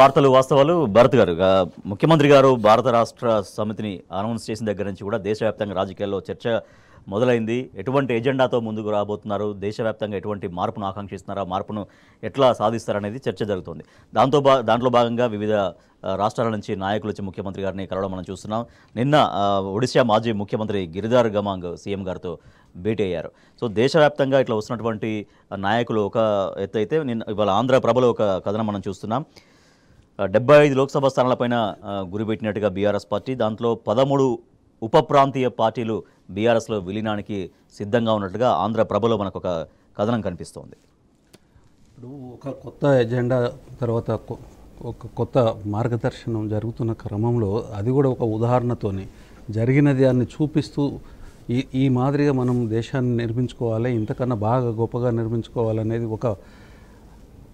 వార్తలు వాస్తవాలు భారత్ గారు ముఖ్యమంత్రి గారు భారత రాష్ట్ర సమితిని అనౌన్స్ చేసిన దగ్గర నుంచి కూడా దేశవ్యాప్తంగా రాజకీయాల్లో చర్చ మొదలైంది ఎటువంటి ఎజెండాతో ముందుకు రాబోతున్నారు దేశవ్యాప్తంగా ఎటువంటి మార్పును ఆకాంక్షిస్తున్నారు మార్పును ఎట్లా సాధిస్తారనేది చర్చ జరుగుతుంది దాంతో బా దాంట్లో భాగంగా వివిధ రాష్ట్రాల నుంచి నాయకులు వచ్చి ముఖ్యమంత్రి గారిని కలవడం మనం చూస్తున్నాం నిన్న ఒడిశా మాజీ ముఖ్యమంత్రి గిరిధార్ గమాంగ్ సీఎం గారితో భేటీ అయ్యారు సో దేశవ్యాప్తంగా ఇట్లా వస్తున్నటువంటి నాయకులు ఒక ఎత్తు అయితే నిన్న ఇవాళ ఆంధ్ర ప్రభలో ఒక కథనం మనం చూస్తున్నాం డెబ్బై ఐదు లోక్సభ స్థానాలపైన గురిపెట్టినట్టుగా బీఆర్ఎస్ పార్టీ దాంట్లో పదమూడు ఉప ప్రాంతీయ పార్టీలు బీఆర్ఎస్లో విలీనానికి సిద్ధంగా ఉన్నట్టుగా ఆంధ్ర ప్రభలో మనకు ఒక కథనం కనిపిస్తోంది ఇప్పుడు ఒక కొత్త ఎజెండా తర్వాత ఒక కొత్త మార్గదర్శనం జరుగుతున్న క్రమంలో అది కూడా ఒక ఉదాహరణతోని జరిగినది దాన్ని చూపిస్తూ ఈ ఈ మాదిరిగా మనం దేశాన్ని నిర్మించుకోవాలి ఇంతకన్నా బాగా గొప్పగా నిర్మించుకోవాలనేది ఒక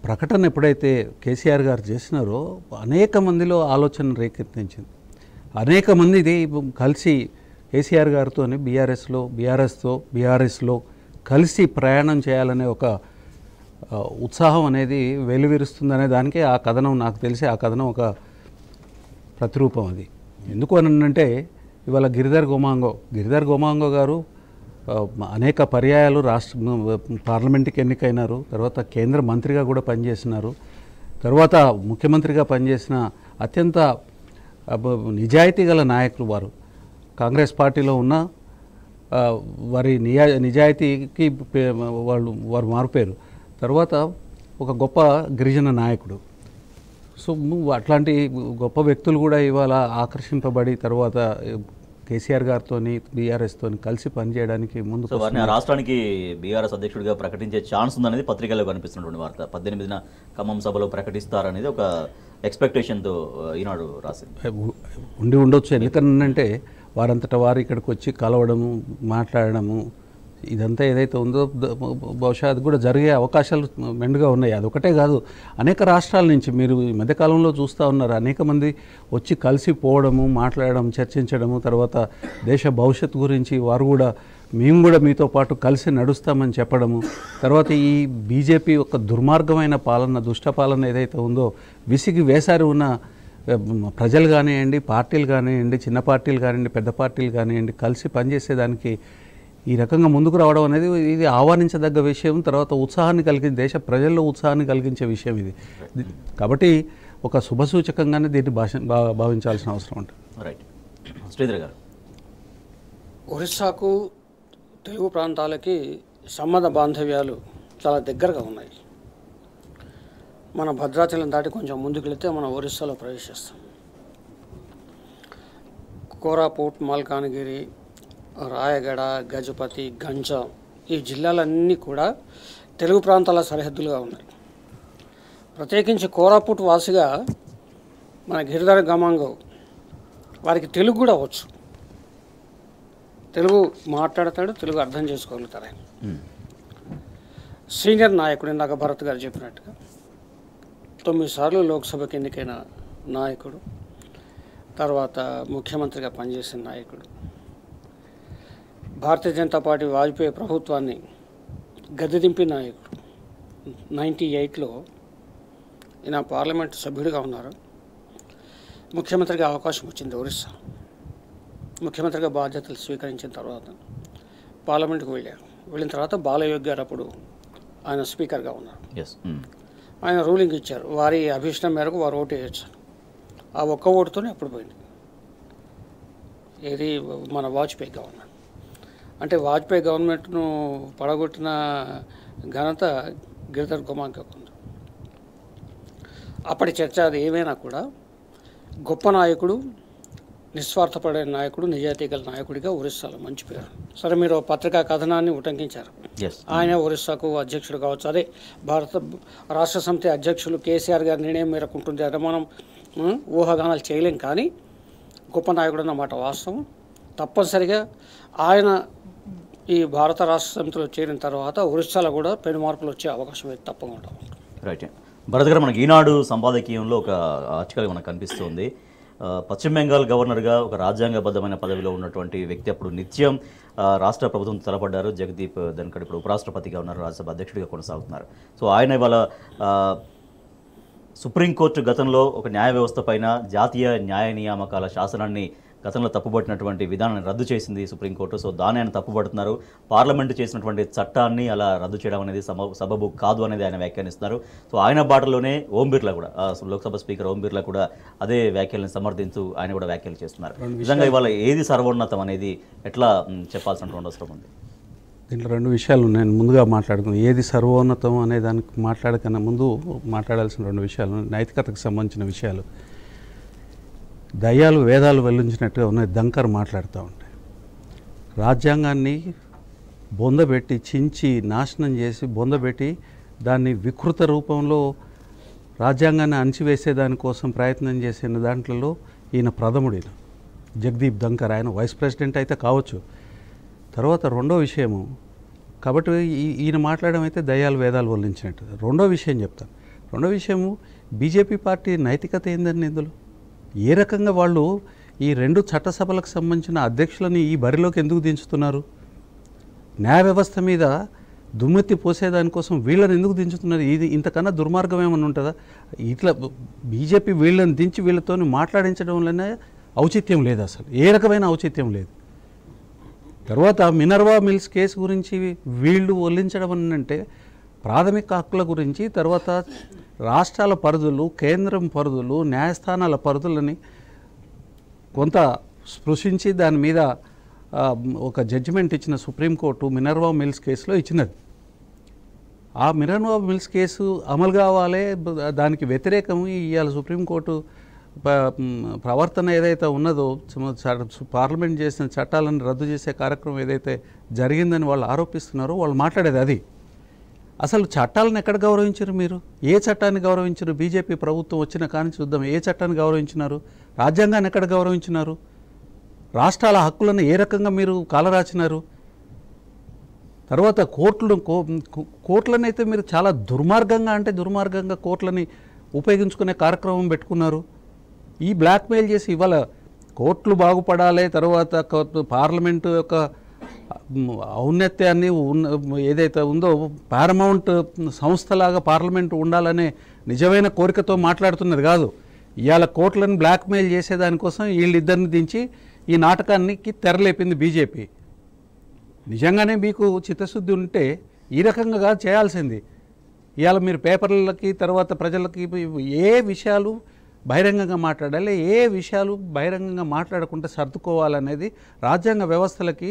ప్రకటన ఎప్పుడైతే కేసీఆర్ గారు చేసినారో అనేక మందిలో ఆలోచన రేకెత్తించింది అనేక మంది కలిసి కేసీఆర్ గారితో బీఆర్ఎస్లో బీఆర్ఎస్తో బీఆర్ఎస్లో కలిసి ప్రయాణం చేయాలనే ఒక ఉత్సాహం అనేది వెలువిరుస్తుందనే దానికే ఆ కథనం నాకు తెలిసి ఆ కథనం ఒక ప్రతిరూపం అది ఎందుకు అని అంటే ఇవాళ గిరిధర్ గోమాంగో గిరిధర్ గోమాంగో గారు అనేక పర్యాయాలు రాష్ట్ర పార్లమెంట్కి ఎన్నికైనారు తర్వాత కేంద్ర మంత్రిగా కూడా పనిచేసినారు తర్వాత ముఖ్యమంత్రిగా పనిచేసిన అత్యంత నిజాయితీ గల నాయకులు వారు కాంగ్రెస్ పార్టీలో ఉన్న వారి నియా నిజాయితీకి వాళ్ళు వారు మారిపోయారు తర్వాత ఒక గొప్ప గిరిజన నాయకుడు సో అట్లాంటి గొప్ప వ్యక్తులు కూడా ఇవాళ ఆకర్షింపబడి తర్వాత కేసీఆర్ గారితో బీఆర్ఎస్తో కలిసి పనిచేయడానికి ముందు రాష్ట్రానికి బీఆర్ఎస్ అధ్యక్షుడిగా ప్రకటించే ఛాన్స్ ఉందనేది పత్రికల్లో కనిపిస్తున్నటువంటి వార్త పద్దెనిమిదిన ఖమ్మం సభలో ప్రకటిస్తారనేది ఒక ఎక్స్పెక్టేషన్తో ఈనాడు రాసింది ఉండి ఉండొచ్చు అంటే వారంతట వారు ఇక్కడికి వచ్చి కలవడము మాట్లాడడము ఇదంతా ఏదైతే ఉందో బహుశా అది కూడా జరిగే అవకాశాలు మెండుగా ఉన్నాయి అది ఒకటే కాదు అనేక రాష్ట్రాల నుంచి మీరు ఈ మధ్యకాలంలో చూస్తూ ఉన్నారు అనేక మంది వచ్చి కలిసిపోవడము మాట్లాడడం చర్చించడము తర్వాత దేశ భవిష్యత్తు గురించి వారు కూడా మేము కూడా మీతో పాటు కలిసి నడుస్తామని చెప్పడము తర్వాత ఈ బీజేపీ ఒక దుర్మార్గమైన పాలన దుష్టపాలన ఏదైతే ఉందో విసిగి వేసారి ఉన్న ప్రజలు కానివ్వండి పార్టీలు కానివ్వండి చిన్న పార్టీలు కానివ్వండి పెద్ద పార్టీలు కానివ్వండి కలిసి పనిచేసేదానికి ఈ రకంగా ముందుకు రావడం అనేది ఇది ఆహ్వానించదగ్గ విషయం తర్వాత ఉత్సాహాన్ని కలిగి దేశ ప్రజల్లో ఉత్సాహాన్ని కలిగించే విషయం ఇది కాబట్టి ఒక శుభసూచకంగానే దీన్ని భాష భావించాల్సిన అవసరం ఉంటుంది రైట్ శ్రీధర్ గారు ఒరిస్సాకు తెలుగు ప్రాంతాలకి సంబంధ బాంధవ్యాలు చాలా దగ్గరగా ఉన్నాయి మన భద్రాచలం దాటి కొంచెం ముందుకెళితే మనం ఒరిస్సాలో ప్రవేశిస్తాం కోరాపూట్ మల్కానగిరి రాయగడ గజపతి గంజాం ఈ జిల్లాలన్నీ కూడా తెలుగు ప్రాంతాల సరిహద్దులుగా ఉన్నాయి ప్రత్యేకించి కోరాపుట్ వాసిగా మన గిరిధర గమాంగ వారికి తెలుగు కూడా వచ్చు తెలుగు మాట్లాడతాడు తెలుగు అర్థం చేసుకోగలుగుతారు ఆయన సీనియర్ నాయకుడు ఇందాక భరత్ గారు చెప్పినట్టుగా తొమ్మిది సార్లు లోక్సభకి ఎన్నికైన నాయకుడు తర్వాత ముఖ్యమంత్రిగా పనిచేసిన నాయకుడు భారతీయ జనతా పార్టీ వాజ్పేయి ప్రభుత్వాన్ని గద్దెదింపి నాయకుడు నైంటీ ఎయిట్లో ఈయన పార్లమెంట్ సభ్యుడిగా ఉన్నారు ముఖ్యమంత్రిగా అవకాశం వచ్చింది ఒరిస్సా ముఖ్యమంత్రిగా బాధ్యతలు స్వీకరించిన తర్వాత పార్లమెంట్కి వెళ్ళారు వెళ్ళిన తర్వాత బాలయోగ్ గారు అప్పుడు ఆయన స్పీకర్గా ఉన్నారు hmm. ఆయన రూలింగ్ ఇచ్చారు వారి అభిష్టం మేరకు వారు ఓటు వేయచ్చు ఆ ఒక్క ఓటుతోనే అప్పుడు పోయింది ఏది మన వాజ్పేయిగా ఉన్నాడు అంటే వాజ్పేయి గవర్నమెంట్ను పడగొట్టిన ఘనత గిరిధర్ గుమాంకి ఉంది అప్పటి చర్చ అది ఏమైనా కూడా గొప్ప నాయకుడు నిస్వార్థపడే నాయకుడు నిజాయితీ గల నాయకుడిగా ఒరిస్సాలో మంచి పేరు సరే మీరు పత్రికా కథనాన్ని ఉటంకించారు ఆయన ఒరిస్సాకు అధ్యక్షుడు కావచ్చు అదే భారత రాష్ట్ర సమితి అధ్యక్షులు కేసీఆర్ గారి నిర్ణయం మేరకు ఉంటుంది అదే మనం ఊహాగానాలు చేయలేం కానీ గొప్ప నాయకుడు అన్నమాట వాస్తవం తప్పనిసరిగా ఆయన ఈ భారత రాష్ట్ర సమితిలో చేరిన తర్వాత ఒరిస్సాలో కూడా పెను మార్పులు వచ్చే అవకాశం అయితే తప్పకుండా రైట్ భరత్ గారు మనకి ఈనాడు సంపాదకీయంలో ఒక ఆర్టికల్ మనకు కనిపిస్తుంది పశ్చిమ బెంగాల్ గవర్నర్గా ఒక రాజ్యాంగబద్ధమైన పదవిలో ఉన్నటువంటి వ్యక్తి అప్పుడు నిత్యం రాష్ట్ర ప్రభుత్వం తలపడ్డారు జగదీప్ ధన్కర్ ఇప్పుడు ఉపరాష్ట్రపతిగా ఉన్నారు రాజ్యసభ అధ్యక్షుడిగా కొనసాగుతున్నారు సో ఆయన ఇవాళ సుప్రీంకోర్టు గతంలో ఒక న్యాయ వ్యవస్థ పైన జాతీయ న్యాయ నియామకాల శాసనాన్ని గతంలో తప్పుబట్టినటువంటి విధానాన్ని రద్దు చేసింది సుప్రీంకోర్టు సో దాన్ని ఆయన తప్పుబడుతున్నారు పార్లమెంటు చేసినటువంటి చట్టాన్ని అలా రద్దు చేయడం అనేది సబబు కాదు అనేది ఆయన వ్యాఖ్యానిస్తున్నారు సో ఆయన బాటలోనే ఓం బిర్లా కూడా లోక్సభ స్పీకర్ ఓం బిర్లా కూడా అదే వ్యాఖ్యలను సమర్థించు ఆయన కూడా వ్యాఖ్యలు చేస్తున్నారు నిజంగా ఇవాళ ఏది సర్వోన్నతం అనేది ఎట్లా చెప్పాల్సినటువంటి అవసరం ఉంది దీంట్లో రెండు విషయాలు నేను ముందుగా మాట్లాడుకున్నాను ఏది సర్వోన్నతం అనే దానికి మాట్లాడకన్నా ముందు మాట్లాడాల్సిన రెండు విషయాలు నైతికతకు సంబంధించిన విషయాలు దయ్యాలు వేదాలు వెల్లించినట్టుగా ఉన్నాయి దంకర్ మాట్లాడుతూ ఉంటాయి రాజ్యాంగాన్ని బొందబెట్టి చించి నాశనం చేసి బొందబెట్టి దాన్ని వికృత రూపంలో రాజ్యాంగాన్ని అణిచివేసే దానికోసం ప్రయత్నం చేసిన దాంట్లో ఈయన ప్రథముడిన జగదీప్ దంకర్ ఆయన వైస్ ప్రెసిడెంట్ అయితే కావచ్చు తర్వాత రెండో విషయము కాబట్టి ఈయన మాట్లాడడం అయితే దయాలు వేదాలు వల్లించినట్టు రెండో విషయం చెప్తాను రెండో విషయము బీజేపీ పార్టీ నైతికత ఏందండి ఇందులో ఏ రకంగా వాళ్ళు ఈ రెండు చట్టసభలకు సంబంధించిన అధ్యక్షులని ఈ బరిలోకి ఎందుకు దించుతున్నారు న్యాయ వ్యవస్థ మీద దుమ్మెత్తి పోసేదానికోసం వీళ్ళని ఎందుకు దించుతున్నారు ఇది ఇంతకన్నా దుర్మార్గం ఏమైనా ఉంటుందా ఇట్లా బీజేపీ వీళ్ళని దించి వీళ్ళతో మాట్లాడించడంలోనే ఔచిత్యం లేదు అసలు ఏ రకమైన ఔచిత్యం లేదు తర్వాత మినర్వా మిల్స్ కేసు గురించి వీళ్ళు ఒల్లించడం అంటే ప్రాథమిక హక్కుల గురించి తర్వాత రాష్ట్రాల పరిధులు కేంద్రం పరిధులు న్యాయస్థానాల పరిధులని కొంత స్పృశించి దాని మీద ఒక జడ్జిమెంట్ ఇచ్చిన సుప్రీంకోర్టు మినర్వా మిల్స్ కేసులో ఇచ్చినది ఆ మినర్వా మిల్స్ కేసు అమలు కావాలి దానికి వ్యతిరేకం ఇవాళ సుప్రీంకోర్టు ప్రవర్తన ఏదైతే ఉన్నదో పార్లమెంట్ చేసిన చట్టాలను రద్దు చేసే కార్యక్రమం ఏదైతే జరిగిందని వాళ్ళు ఆరోపిస్తున్నారో వాళ్ళు మాట్లాడేది అది అసలు చట్టాలను ఎక్కడ గౌరవించారు మీరు ఏ చట్టాన్ని గౌరవించారు బీజేపీ ప్రభుత్వం వచ్చిన కానీ చూద్దాం ఏ చట్టాన్ని గౌరవించినారు రాజ్యాంగాన్ని ఎక్కడ గౌరవించినారు రాష్ట్రాల హక్కులను ఏ రకంగా మీరు కాలరాచినారు తర్వాత కోర్టులను కోర్టులను అయితే మీరు చాలా దుర్మార్గంగా అంటే దుర్మార్గంగా కోర్టులని ఉపయోగించుకునే కార్యక్రమం పెట్టుకున్నారు ఈ బ్లాక్మెయిల్ చేసి ఇవాళ కోర్టులు బాగుపడాలి తర్వాత పార్లమెంటు యొక్క ఔన్నత్యాన్ని ఉన్న ఏదైతే ఉందో పారమౌంట్ సంస్థలాగా పార్లమెంట్ ఉండాలనే నిజమైన కోరికతో మాట్లాడుతున్నది కాదు ఇవాళ కోట్లను బ్లాక్మెయిల్ చేసేదానికోసం వీళ్ళిద్దరిని దించి ఈ నాటకానికి తెరలేపింది బీజేపీ నిజంగానే మీకు చిత్తశుద్ధి ఉంటే ఈ రకంగా చేయాల్సింది ఇవాళ మీరు పేపర్లకి తర్వాత ప్రజలకి ఏ విషయాలు బహిరంగంగా మాట్లాడాలి ఏ విషయాలు బహిరంగంగా మాట్లాడకుండా సర్దుకోవాలనేది రాజ్యాంగ వ్యవస్థలకి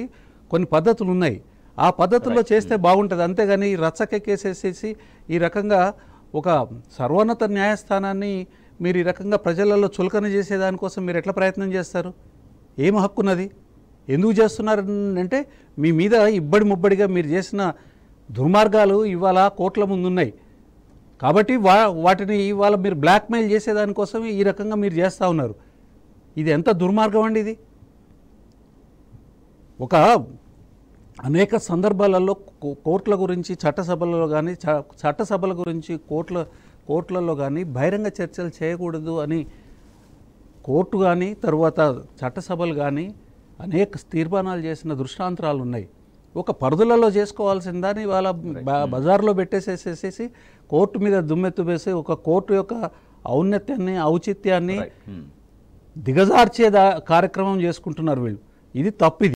కొన్ని పద్ధతులు ఉన్నాయి ఆ పద్ధతుల్లో చేస్తే hmm. బాగుంటుంది అంతేగాని రచ్చకెక్కేసేసేసి ఈ రకంగా ఒక సర్వోన్నత న్యాయస్థానాన్ని మీరు ఈ రకంగా ప్రజలలో చులకన చేసేదానికోసం మీరు ఎట్లా ప్రయత్నం చేస్తారు ఏం హక్కున్నది ఎందుకు చేస్తున్నారు అంటే మీ మీద ఇబ్బడి ముబ్బడిగా మీరు చేసిన దుర్మార్గాలు ఇవాళ కోట్ల ముందున్నాయి కాబట్టి వా వాటిని ఇవాళ మీరు బ్లాక్మెయిల్ చేసేదానికోసం ఈ రకంగా మీరు చేస్తూ ఉన్నారు ఇది ఎంత దుర్మార్గం అండి ఇది ఒక అనేక సందర్భాలలో కోర్టుల గురించి చట్టసభలలో కానీ చట్టసభల గురించి కోర్టుల కోర్టులలో కానీ బహిరంగ చర్చలు చేయకూడదు అని కోర్టు కానీ తరువాత చట్టసభలు కానీ అనేక తీర్మానాలు చేసిన దృష్టాంతరాలు ఉన్నాయి ఒక పరిధులలో చేసుకోవాల్సిందని వాళ్ళ బజార్లో పెట్టేసేసేసేసి కోర్టు మీద దుమ్మెత్తు వేసి ఒక కోర్టు యొక్క ఔన్నత్యాన్ని ఔచిత్యాన్ని hmm. దిగజార్చే కార్యక్రమం చేసుకుంటున్నారు వీళ్ళు ఇది తప్పిది